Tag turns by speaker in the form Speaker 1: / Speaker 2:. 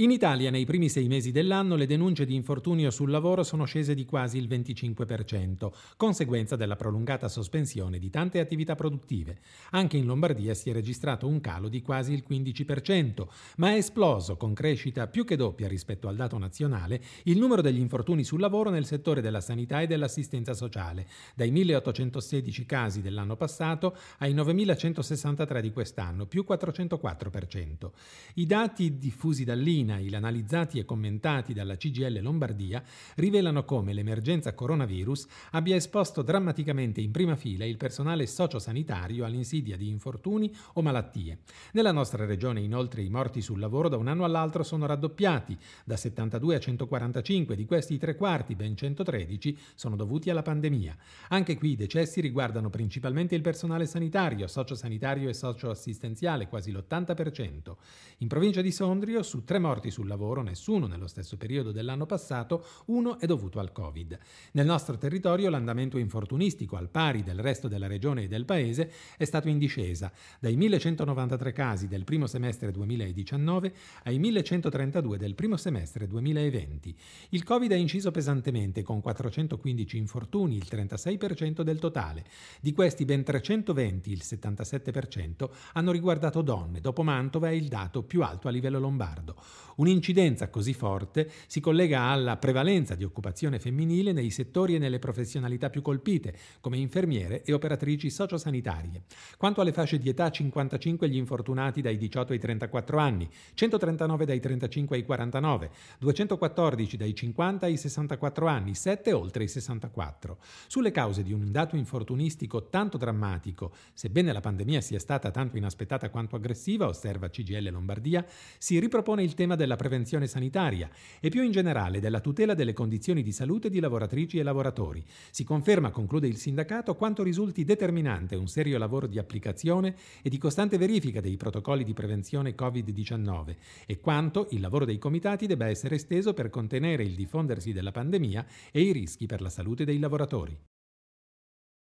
Speaker 1: In Italia nei primi sei mesi dell'anno le denunce di infortunio sul lavoro sono scese di quasi il 25%, conseguenza della prolungata sospensione di tante attività produttive. Anche in Lombardia si è registrato un calo di quasi il 15%, ma è esploso con crescita più che doppia rispetto al dato nazionale il numero degli infortuni sul lavoro nel settore della sanità e dell'assistenza sociale, dai 1816 casi dell'anno passato ai 9163 di quest'anno, più 404%. I dati diffusi dall'INPS mail analizzati e commentati dalla CGL Lombardia rivelano come l'emergenza coronavirus abbia esposto drammaticamente in prima fila il personale sociosanitario all'insidia di infortuni o malattie. Nella nostra regione inoltre i morti sul lavoro da un anno all'altro sono raddoppiati, da 72 a 145, di questi tre quarti, ben 113, sono dovuti alla pandemia. Anche qui i decessi riguardano principalmente il personale sanitario, sociosanitario e socioassistenziale, quasi l'80%. In provincia di Sondrio su tre morti morti sul lavoro, nessuno nello stesso periodo dell'anno passato, uno è dovuto al Covid. Nel nostro territorio l'andamento infortunistico, al pari del resto della regione e del paese, è stato in discesa, dai 1193 casi del primo semestre 2019 ai 1132 del primo semestre 2020. Il Covid ha inciso pesantemente con 415 infortuni, il 36% del totale. Di questi ben 320, il 77%, hanno riguardato donne, dopo Mantova è il dato più alto a livello lombardo. Un'incidenza così forte si collega alla prevalenza di occupazione femminile nei settori e nelle professionalità più colpite, come infermiere e operatrici sociosanitarie. Quanto alle fasce di età 55 gli infortunati dai 18 ai 34 anni, 139 dai 35 ai 49, 214 dai 50 ai 64 anni, 7 oltre i 64. Sulle cause di un dato infortunistico tanto drammatico, sebbene la pandemia sia stata tanto inaspettata quanto aggressiva, osserva CGL Lombardia, si ripropone il tema della prevenzione sanitaria e più in generale della tutela delle condizioni di salute di lavoratrici e lavoratori. Si conferma, conclude il sindacato, quanto risulti determinante un serio lavoro di applicazione e di costante verifica dei protocolli di prevenzione Covid-19 e quanto il lavoro dei comitati debba essere esteso per contenere il diffondersi della pandemia e i rischi per la salute dei lavoratori.